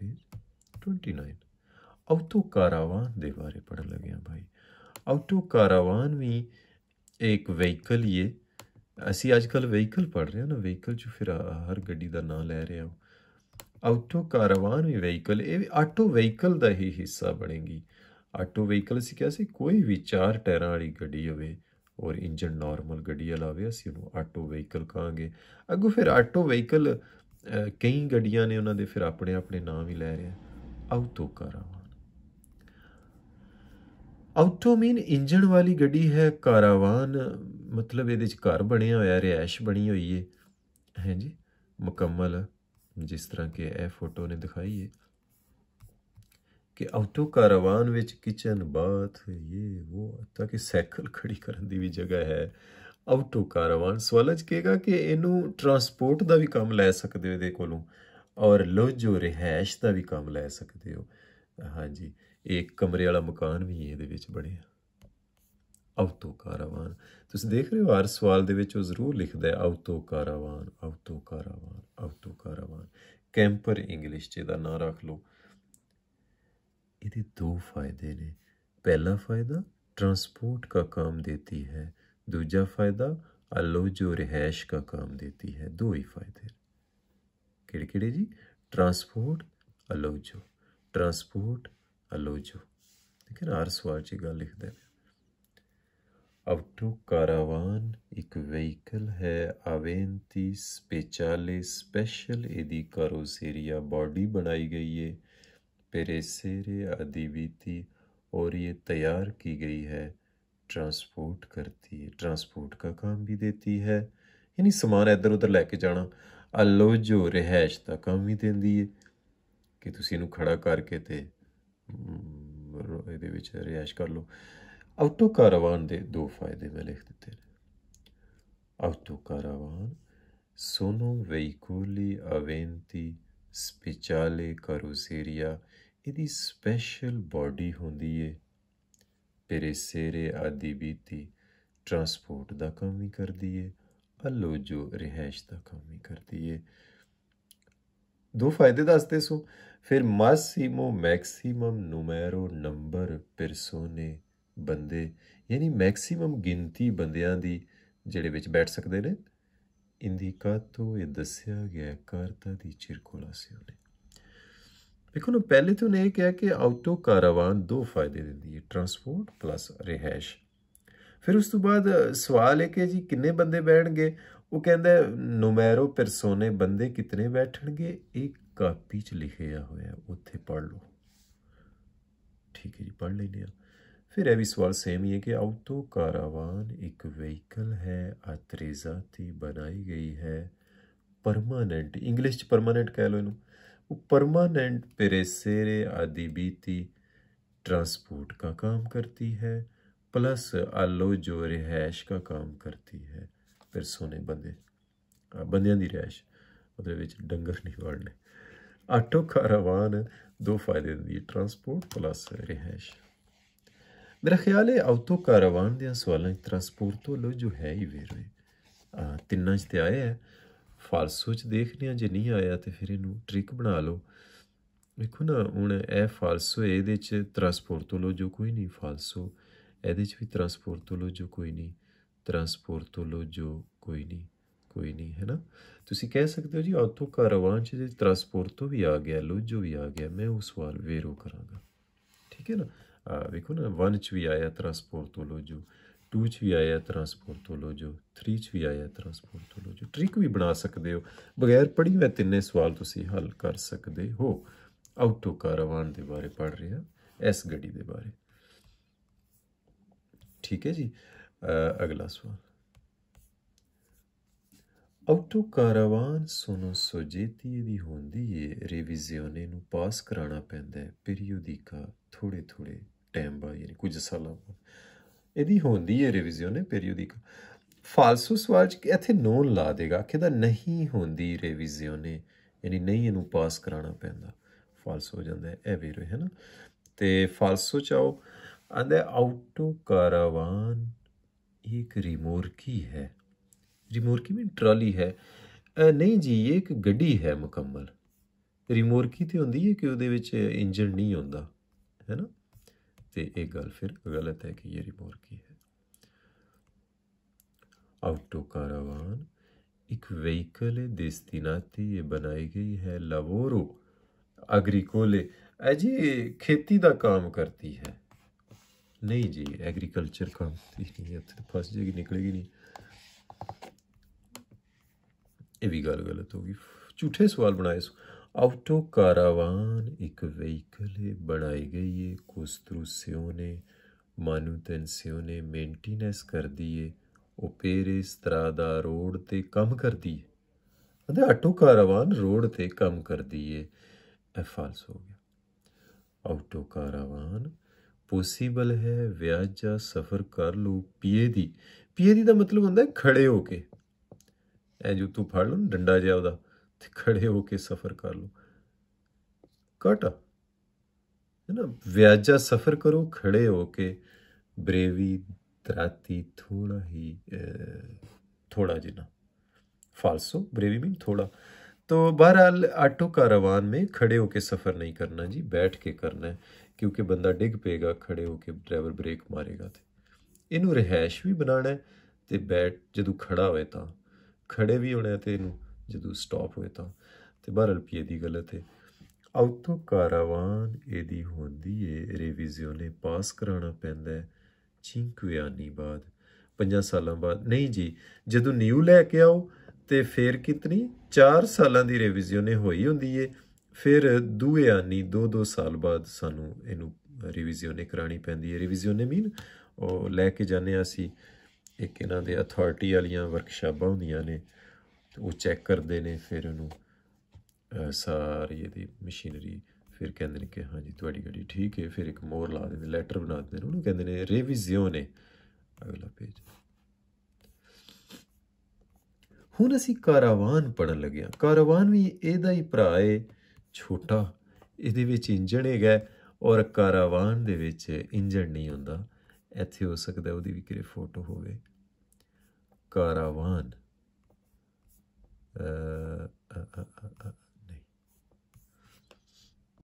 page 29 auto ਕਾਰਾਵਾਨ ਦੇ ਬਾਰੇ ਪੜ ਲਗਿਆ ਭਾਈ ਆਟੋ ਕਾਰਾਵਾਨ ਵੀ ਇੱਕ ਵਹੀਕਲ ਹੀ ਹੈ ਅਸੀਂ ਕੱਲ ਵਹੀਕਲ ਪੜ ਰਹੇ ਹਾਂ ਨਾ ਵਹੀਕਲ ਚ ਫਿਰ ਹਰ ਗੱਡੀ ਦਾ ਨਾਮ ਲੈ ਰਹੇ ਹਾਂ ਆਟੋ ਕਾਰਵਾਨ ਵੀ ਵਹੀਕਲ ਇਹ ਵੀ ਆਟੋ ਵਹੀਕਲ ਦਾ ਹੀ ਹਿੱਸਾ ਬਣੇਗੀ ਆਟੋ ਵਹੀਕਲ ਅਸੀਂ ਕਿਹਾ ਸੀ ਕੋਈ ਵੀ ਚਾਰ ਟਾਇਰਾਂ ਵਾਲੀ ਗੱਡੀ ਹੋਵੇ ਔਰ ਇੰਜਨ ਨਾਰਮਲ ਗੱਡੀ ਲਾਵੇ ਅਸੀਂ ਉਹਨੂੰ ਆਟੋ ਵਹੀਕਲ ਕਹਾਂਗੇ ਅੱਗੋਂ ਫਿਰ ਆਟੋ ਵਹੀਕਲ ਕਈ ਗੱਡੀਆਂ ਨੇ ਉਹਨਾਂ ਦੇ ਫਿਰ ਆਪਣੇ ਆਪਣੇ ਨਾਮ ਹੀ ਲੈ ਰਹੇ ਆਉਟੋ ਕਾਰਾਵਾਨ ਆਉਟੋ ਮੀਨ ਇੰਜਣ ਵਾਲੀ ਗੱਡੀ ਹੈ ਕਾਰਾਵਾਨ ਮਤਲਬ ਇਹਦੇ ਚ ਘਰ ਬਣਿਆ ਹੋਇਆ ਰਿਹਾਇਸ਼ ਬਣੀ ਹੋਈ ਹੈ ਹਾਂਜੀ ਮੁਕੰਮਲ ਜਿਸ ਤਰ੍ਹਾਂ ਕਿ ਇਹ ਫੋਟੋ ਨੇ ਦਿਖਾਈ ਹੈ ਕਿ ਆਟੋ ਕਾਰਵਾਨ ਵਿੱਚ ਕਿਚਨ ਬਾਥ ਇਹ ਉਹ ਤਾਂ ਕਿ ਸਾਈਕਲ ਖੜੀ ਕਰਨ ਦੀ ਵੀ ਜਗ੍ਹਾ ਹੈ ਆਟੋ ਕਾਰਵਾਨ ਸਵਾਲਜ ਕੇਗਾ ਕਹੇਗਾ ਕਿ ਇਹਨੂੰ ਟਰਾਂਸਪੋਰਟ ਦਾ ਵੀ ਕੰਮ ਲੈ ਸਕਦੇ ਹੋ ਇਹਦੇ ਕੋਲੋਂ ਔਰ ਲੋਜੋ ਰਹਿائش ਦਾ ਵੀ ਕੰਮ ਲੈ ਸਕਦੇ ਹੋ ਹਾਂਜੀ ਇੱਕ ਕਮਰੇ ਵਾਲਾ ਮਕਾਨ ਵੀ ਇਹਦੇ ਵਿੱਚ ਬਣਿਆ ਆਊਟੋ ਕਾਰਵਾਨ ਤੁਸੀਂ ਦੇਖ ਰਹੇ ਹੋ ਹਰ ਸਵਾਲ ਦੇ ਵਿੱਚ ਉਹ ਜ਼ਰੂਰ ਲਿਖਦਾ ਹੈ ਆਊਟੋ ਕਾਰਵਾਨ ਆਊਟੋ ਕਾਰਵਾਨ ਆਊਟੋ ਕਾਰਵਾਨ ਕੈਂਪਰ ਇੰਗਲਿਸ਼ ਚ ਦਾ ਨਾਮ ਰੱਖ ਲਓ ਇਹਦੇ ਦੋ ਫਾਇਦੇ ਨੇ ਪਹਿਲਾ ਫਾਇਦਾ ਟਰਾਂਸਪੋਰਟ ਦਾ ਕੰਮ ਦਿੰਦੀ ਹੈ दूजा फायदा आलो जो रिहायश का काम देती है दो ही फायदे ਕਿਹੜੇ ਕਿਹੜੇ ਜੀ ਟਰਾਂਸਪੋਰਟ ट्रांसपोर्ट ਟਰਾਂਸਪੋਰਟ ਅਲੋਜੋ ठीक है ना हर सवाल की गल लिख देने अवटू कारावान एक वहीकल है आवेंती स्पेचाले स्पेशल यदि कारोसेरिया बॉडी बनाई गई है पेरेसेरे आदिवीती और ये तैयार की गई है ਟਰਾਂਸਪੋਰਟ ਕਰਦੀ ਹੈ ਟਰਾਂਸਪੋਰਟ ਦਾ ਕੰਮ ਵੀ ਦਿੰਦੀ ਹੈ ਯਾਨੀ ਸਮਾਨ ਇੱਧਰ ਉੱਧਰ ਲੈ ਕੇ ਜਾਣਾ ਅਲੋ ਜੋ ਰਹਿائش ਦਾ ਕੰਮ ਵੀ ਦਿੰਦੀ ਹੈ ਕਿ ਤੁਸੀਂ ਇਹਨੂੰ ਖੜਾ ਕਰਕੇ ਤੇ ਇਹਦੇ ਵਿੱਚ ਰਿਆਸ਼ ਕਰ ਲਓ ਆਟੋ ਕਾਰਵਾਨ ਦੇ ਦੋ ਫਾਇਦੇ ਮੈਂ ਲਿਖ ਦਿੱਤੇ ਨੇ ਆਟੋ ਕਾਰਵਾਨ ਸੋਨੋ ਵੇਹੀਕੂਲੀ ਅਵੇਂਤੀ ਸਪਿਚਾਲੇ ਕਰੂਸੇਰੀਆ ਇਹਦੀ ਸਪੈਸ਼ਲ ਬਾਡੀ ਹੁੰਦੀ ਏ ਪਰੇਸੇਰੇ ਆਦਿ ਬੀਤੀ ਟਰਾਂਸਪੋਰਟ ਦਾ ਕੰਮ ਵੀ ਕਰਦੀ ਏ ਅੱਲੋ ਜੋ ਰਹਿائش ਦਾ ਕੰਮ ਵੀ ਕਰਦੀ ਏ ਦੋ ਫਾਇਦੇ ਦੱਸਦੇ ਸੋ ਫਿਰ ਮਾਸੀਮੋ ਮੈਕਸਿਮਮ ਨੂਮੈਰੋ ਨੰਬਰ ਪਰਸੋਨੇ ਬੰਦੇ ਯਾਨੀ ਮੈਕਸਿਮਮ ਗਿਣਤੀ ਬੰਦਿਆਂ ਦੀ ਜਿਹੜੇ ਵਿੱਚ ਬੈਠ ਸਕਦੇ ਨੇ ਇੰਦੀ ਕਾਤੋ ਇਹ ਦੱਸਿਆ ਗਿਆ ਕਰਤਾ ਦੀ ਚਿਰਕੋਲਾ ਸਿਉਨੇ ਦੇਖੋ ਨਾ ਪਹਿਲੇ ਤੋਂ ਨੇ ਕਿਹਾ ਕਿ ਆਟੋ ਕਾਰਵਾਨ ਦੋ ਫਾਇਦੇ ਦਿੰਦੀ ਹੈ ਟਰਾਂਸਪੋਰਟ ਪਲੱਸ ਰਿਹਾਇਸ਼ ਫਿਰ ਉਸ ਤੋਂ ਬਾਅਦ ਸਵਾਲ ਹੈ ਕਿ ਜੀ ਕਿੰਨੇ ਬੰਦੇ ਬੈਠਣਗੇ ਉਹ ਕਹਿੰਦਾ ਨੁਮੈਰੋ ਪਰਸੋਨੇ ਬੰਦੇ ਕਿਤਨੇ ਬੈਠਣਗੇ ਇਹ ਕਾਪੀ 'ਚ ਲਿਖਿਆ ਹੋਇਆ ਉੱਥੇ ਪੜ ਲਓ ਠੀਕ ਹੈ ਜੀ ਪੜ ਲਈ ਆ ਫਿਰ ਇਹ ਵੀ ਸਵਾਲ ਸੇਮ ਹੀ ਹੈ ਕਿ ਆਟੋ ਕਾਰਵਾਨ ਇੱਕ ਵਹੀਕਲ ਹੈ ਆਤਰੇਜ਼ਾ ਤੇ ਬਣਾਈ ਗਈ ਹੈ ਪਰਮਾਨੈਂਟ ਇੰਗਲਿਸ਼ 'ਚ ਪਰਮਾਨੈਂਟ ਕਹਿ ਲਓ ਇਹਨੂੰ परमानेंट पेरेसेरे आदि बीती ट्रांसपोर्ट का काम करती है प्लस आलो जो रिहायश का काम करती है ਫਿਰ ਸੋਨੇ ਬੰਦੇ ਬੰਦਿਆਂ ਦੀ ਰਹਿਸ਼ ਉਹਦੇ ਵਿੱਚ ਡੰਗਰ ਨਹੀਂ ਵੜਨੇ ਆਟੋ ਕਾਰਵਾਨ ਦੋ ਫਾਇਦੇ ਦੀ ਟਰਾਂਸਪੋਰਟ ਪਲੱਸ ਰਹਿਸ਼ ਮੇਰਾ ਖਿਆਲ ਹੈ ਆਟੋ ਕਾਰਵਾਨ ਦੇ ਸਵਾਲਾਂ ਟਰਾਂਸਪੋਰਟ ਤੋਂ ਲੋ ਜੋ ਹੈ ਹੀ ਵੇਰਵੇ ਤਿੰਨਾਂ ਚ ਤੇ ਆਏ ਹੈ ਫਾਲਸੂ ਚ ਦੇਖ ਲਿਆ ਜੇ ਨਹੀਂ ਆਇਆ ਤੇ ਫਿਰ ਇਹਨੂੰ ਟ੍ਰਿਕ ਬਣਾ ਲਓ ਵੇਖੋ ਨਾ ਹੁਣ ਇਹ ਫਾਲਸੂ ਇਹਦੇ ਚ ਟਰਾਂਸਪੋਰਟੋ ਲੋ ਜੋ ਕੋਈ ਨਹੀਂ ਫਾਲਸੂ ਇਹਦੇ ਚ ਵੀ ਟਰਾਂਸਪੋਰਟੋ ਲੋ ਜੋ ਕੋਈ ਨਹੀਂ ਟਰਾਂਸਪੋਰਟੋ ਲੋ ਜੋ ਕੋਈ ਨਹੀਂ ਕੋਈ ਨਹੀਂ ਹੈ ਨਾ ਤੁਸੀਂ ਕਹਿ ਸਕਦੇ ਹੋ ਜੀ ਆਟੋ ਕਰਵਾਂ ਚ ਜੇ ਟਰਾਂਸਪੋਰਟੋ ਵੀ ਆ ਗਿਆ ਜੋ ਵੀ ਆ ਗਿਆ ਮੈਂ ਉਸ ਵਾਰ ਵੇਰੋ ਕਰਾਂਗਾ ਠੀਕ ਹੈ ਨਾ ਵੇਖੋ ਨਾ ਵਨ ਚ ਵੀ ਆਇਆ ਟਰਾਂਸਪੋਰਟੋ ਜੋ 2 ਚ ਵੀ ਆਇਆ ਜੋ 3 ਚ ਵੀ ਆਇਆ ਜੋ ਟ੍ਰਿਕ ਵੀ ਬਣਾ ਸਕਦੇ ਹੋ ਬਗੈਰ ਪੜ੍ਹੀ ਹੋਏ ਤਿੰਨੇ ਸਵਾਲ ਤੁਸੀਂ ਹੱਲ ਕਰ ਸਕਦੇ ਹੋ ਆਟੋ ਕਾਰਵਾਨ ਦੇ ਬਾਰੇ ਪੜ੍ਹ ਰਿਹਾ ਐਸ ਗੱਡੀ ਦੇ ਬਾਰੇ ਠੀਕ ਹੈ ਜੀ ਅਗਲਾ ਸਵਾਲ ਆਟੋ ਕਾਰਵਾਨ ਸੋ ਜੀਤੀ ਦੀ ਹੁੰਦੀ ਏ ਰਿਵੀਜ਼ਨੇ ਨੂੰ ਪਾਸ ਕਰਾਉਣਾ ਪੈਂਦਾ ਹੈ ਪੀਰੀਓਡਿਕਾ ਥੋੜੇ ਥੋੜੇ ਟਾਈਮ ਬਾਅਦ ਯਾਨੀ ਕੁਝ ਸਾਲਾਂ ਬਾਅਦ ਇਹਦੀ ਹੁੰਦੀ ਹੈ ਰਿਵੀਜ਼ਨ ਪੀਰੀਓਡਿਕ ਫਾਲਸੂ ਸਵਾਲ ਇੱਥੇ ਨੋਨ ਲਾ ਦੇਗਾ ਕਿਦਾ ਨਹੀਂ ਹੁੰਦੀ ਰਿਵੀਜ਼ਨ ਯਾਨੀ ਨਹੀਂ ਇਹਨੂੰ ਪਾਸ ਕਰਾਉਣਾ ਪੈਂਦਾ ਫਾਲਸ ਹੋ ਜਾਂਦਾ ਹੈ ਇਹ ਵੀ ਹੈ ਨਾ ਤੇ ਫਾਲਸੂ ਚਾਓ ਆਂਦੇ ਆਊਟੋ ਕਾਰਵਾਨ ਇੱਕ ਰਿਮੋਰਕੀ ਹੈ रिमोरकी में ट्राली है नहीं जी ये एक गड्डी है मुकम्मल ਤੇ ਹੁੰਦੀ ਹੈ ਕਿ ਉਹਦੇ ਵਿੱਚ ਇੰਜਨ ਨਹੀਂ ਹੁੰਦਾ ਹੈ ਨਾ ਤੇ ਇਹ ਗੱਲ ਫਿਰ ਗਲਤ ਹੈ ਕਿ ਇਹ ਰਿਮੋਰ ਕੀ ਹੈ ऑटो कारावान एक व्हीकल है देस्तिनाती ये बनाई गई है लावोरो एग्रीकोले अजी ਖੇਤੀ ਦਾ ਕੰਮ ਕਰਦੀ ਹੈ ਨਹੀਂ ਜੀ ਐਗਰੀਕਲਚਰ ਕੰਮ ਨਹੀਂ ਇੱਥੇ ਤਾਂ ਫਸ ਜੇਗੀ ਨਿਕਲੇਗੀ ਨਹੀਂ ਇਹ ਵੀ ਗੱਲ ਗਲਤ ਹੋ ਗਈ ਝੂਠੇ ਸਵਾਲ ਬਣਾਏ ਸੋ ऑटो कारावान एक व्हीकल ਹੈ बनाई गई है कोस्तरूसियों ने ਮਾਨੂਤੈਂਸਿਓ ਨੇ ਮੇਨਟੇਨੈਂਸ ਕਰਦੀ ਹੈ ਉਹ ਪੇਰੇ ਇਸ ਤਰ੍ਹਾਂ ਦਾ ਰੋਡ ਤੇ ਕੰਮ ਕਰਦੀ ਹੈ ਅਤੇ ਆਟੋ ਕਾਰਾਵਾਨ ਰੋਡ ਤੇ ਕੰਮ ਕਰਦੀ ਹੈ ਇਹ ਫਾਲਸ ਹੋ ਗਿਆ ਆਟੋ ਕਾਰਾਵਾਨ ਪੋਸੀਬਲ ਹੈ ਵਿਆਜ ਜਾਂ ਸਫ਼ਰ ਕਰ ਲੂ ਪੀਏ ਦੀ ਪੀਏ ਦੀ ਦਾ ਮਤਲਬ ਹੁੰਦਾ ਖੜੇ ਹੋ ਕੇ ਐ ਜੋ ਤੂੰ ਫੜ ਲੂ ਡੰਡਾ ਜਿਹਾ ਉਹਦਾ ਤੇ ਖੜੇ ਹੋ ਕੇ ਸਫ਼ਰ ਕਰ ਲਓ ਘਟਾ ਹੈ ਨਾ ਵਿਆਜਾ ਸਫ਼ਰ ਕਰੋ ਖੜੇ ਹੋ ਕੇ ਬਰੇਵੀ ਤਰਾਤੀ ਥੋੜਾ ਹੀ ਥੋੜਾ ਜਿਨਾ फालसो ब्रेवी मीन थोड़ा तो बहरहाल ऑटो कारवान में खड़े होके सफ़र नहीं करना जी बैठ के करना है क्योंकि बंदा डिग पेगा खड़े होके ड्राइवर ब्रेक मारेगा तो ਇਹਨੂੰ ਰਹਿائش ਵੀ ਬਣਾਣਾ ਹੈ ਤੇ ਬੈਠ ਜਦੋਂ ਖੜਾ ਹੋਏ ਤਾਂ ਖੜੇ ਵੀ ਹੋਣਾ ਤੇ ਇਹਨੂੰ ਜਦੋਂ ਸਟਾਪ ਹੋਏ ਤਾਂ ਤੇ ਬਹਰਲ ਪੀਏ ਦੀ ਗਲਤ ਹੈ ਆਉਤੋ ਕਾਰਾਵਾਨ ਇਹਦੀ ਹੁੰਦੀ ਏ ਰਿਵੀਜ਼ਿਓਨੇ ਪਾਸ ਕਰਾਉਣਾ ਪੈਂਦਾ ਚਿੰਕਵਿਆਨੀ ਬਾਅਦ 5 ਸਾਲਾਂ ਬਾਅਦ ਨਹੀਂ ਜੀ ਜਦੋਂ ਨਿਊ ਲੈ ਕੇ ਆਓ ਤੇ ਫੇਰ ਕਿਤਨੀ 4 ਸਾਲਾਂ ਦੀ ਰਿਵੀਜ਼ਿਓਨੇ ਹੋਈ ਹੁੰਦੀ ਏ ਫਿਰ ਦੂਹਿਆਨੀ 2-2 ਸਾਲ ਬਾਅਦ ਸਾਨੂੰ ਇਹਨੂੰ ਰਿਵੀਜ਼ਿਓਨੇ ਕਰਾਣੀ ਪੈਂਦੀ ਏ ਰਿਵੀਜ਼ਿਓਨੇ ਮੀਨ ਉਹ ਲੈ ਕੇ ਜਾਂਦੇ ਆ ਸੀ ਇੱਕ ਇਹਨਾਂ ਦੇ ਅਥਾਰਟੀ ਵਾਲੀਆਂ ਵਰਕਸ਼ਾਪਾਂ ਹੁੰਦੀਆਂ ਨੇ ਉਹ ਚੈੱਕ ਕਰਦੇ ਨੇ ਫਿਰ ਉਹਨੂੰ ਸਾਰੀ ਇਹਦੀ ਮਸ਼ੀਨਰੀ ਫਿਰ ਕਹਿੰਦੇ ਨੇ ਕਿ ਹਾਂਜੀ ਤੁਹਾਡੀ ਗੱਡੀ ਠੀਕ ਹੈ ਫਿਰ ਇੱਕ ਮੋਰ ਲਾ ਦਿੰਦੇ ਲੈਟਰ ਬਣਾ ਦਿੰਦੇ ਉਹਨੂੰ ਕਹਿੰਦੇ ਨੇ ਨੇ ਅਗਲਾ ਪੇਜ ਹੁਣ ਅਸੀਂ ਕਾਰਵਾਨ ਪੜਨ ਲੱਗੇ ਕਾਰਵਾਨ ਵੀ ਇਹਦਾ ਹੀ ਭਰਾ ਏ ਛੋਟਾ ਇਹਦੇ ਵਿੱਚ ਇੰਜਣ ਹੈਗਾ ਔਰ ਕਾਰਵਾਨ ਦੇ ਵਿੱਚ ਇੰਜਣ ਨਹੀਂ ਹੁੰਦਾ ਇੱਥੇ ਹੋ ਸਕਦਾ ਉਹਦੀ ਵੀ ਕਿਰੇ ਫੋਟੋ ਹੋਵੇ ਕਾਰਵਾਨ 呃呃呃呃。呃。